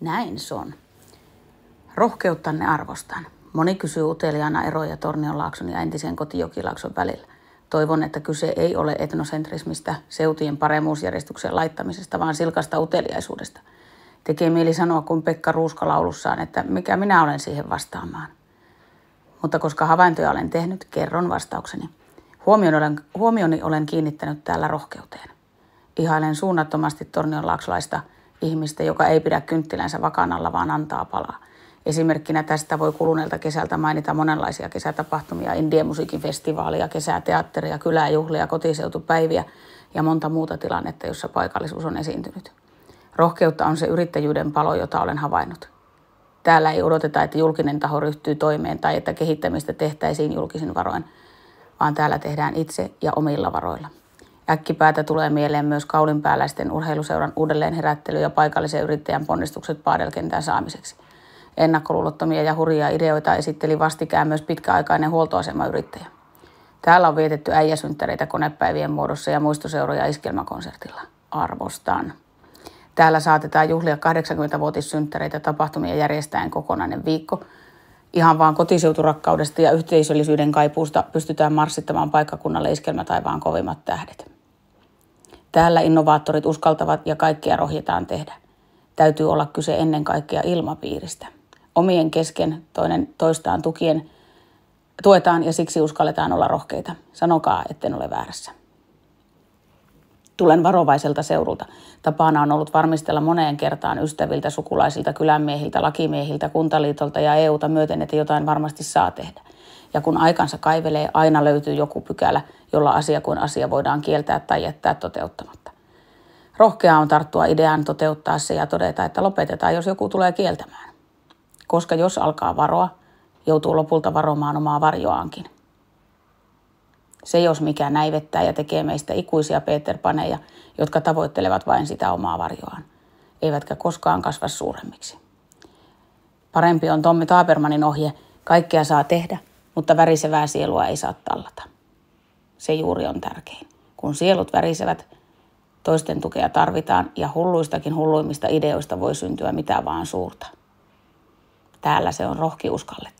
Näin se on. Rohkeuttanne arvostan. Moni kysyy uteliaana eroja Tornionlaakson ja entisen kotijokilaakson välillä. Toivon, että kyse ei ole etnosentrismistä, seutien paremmuusjärjestyksen laittamisesta, vaan silkasta uteliaisuudesta. Tekee mieli sanoa kuin Pekka Ruuska laulussaan, että mikä minä olen siihen vastaamaan. Mutta koska havaintoja olen tehnyt, kerron vastaukseni. Huomioni olen, huomioni olen kiinnittänyt täällä rohkeuteen. Ihailen suunnattomasti Tornionlaaksolaista – ihmistä, joka ei pidä kynttilänsä vakanalla, vaan antaa palaa. Esimerkkinä tästä voi kuluneelta kesältä mainita monenlaisia kesätapahtumia, musiikin festivaalia, kesäteatteria, kyläjuhlia, kotiseutupäiviä ja monta muuta tilannetta, jossa paikallisuus on esiintynyt. Rohkeutta on se yrittäjyyden palo, jota olen havainnut. Täällä ei odoteta, että julkinen taho ryhtyy toimeen tai että kehittämistä tehtäisiin julkisin varoin, vaan täällä tehdään itse ja omilla varoilla. Äkkipäätä tulee mieleen myös kaulinpääläisten urheiluseuran uudelleen herättely ja paikallisen yrittäjän ponnistukset paadelkentän saamiseksi. Ennakkoluulottomia ja hurjia ideoita esitteli vastikään myös pitkäaikainen huoltoasemayrittäjä. Täällä on vietetty äijäsynttäreitä konepäivien muodossa ja muistoseuroja iskelmäkonsertilla. Arvostan. Täällä saatetaan juhlia 80-vuotissynttäreitä tapahtumia järjestäen kokonainen viikko. Ihan vaan kotiseuturakkaudesta ja yhteisöllisyyden kaipuusta pystytään marssittamaan paikkakunnalle iskelmä taivaan kovimmat tähdet. Täällä innovaattorit uskaltavat ja kaikkia rohjetaan tehdä. Täytyy olla kyse ennen kaikkea ilmapiiristä. Omien kesken toinen toistaan tukien tuetaan ja siksi uskalletaan olla rohkeita. Sanokaa, etten ole väärässä. Tulen varovaiselta seurulta. Tapana on ollut varmistella moneen kertaan ystäviltä, sukulaisilta, kylänmiehiltä, lakimiehiltä, kuntaliitolta ja EUta myöten, että jotain varmasti saa tehdä. Ja kun aikansa kaivelee, aina löytyy joku pykälä, jolla asia kuin asia voidaan kieltää tai jättää toteuttamatta. Rohkea on tarttua ideaan, toteuttaa se ja todeta, että lopetetaan, jos joku tulee kieltämään. Koska jos alkaa varoa, joutuu lopulta varomaan omaa varjoaankin. Se jos mikä näivettää ja tekee meistä ikuisia Peter Paneja, jotka tavoittelevat vain sitä omaa varjoaan, eivätkä koskaan kasva suuremmiksi. Parempi on Tommi Taapermanin ohje, kaikkea saa tehdä, mutta värisevää sielua ei saa tallata. Se juuri on tärkein. Kun sielut värisevät, toisten tukea tarvitaan ja hulluistakin hulluimmista ideoista voi syntyä mitä vaan suurta. Täällä se on rohkiuskalle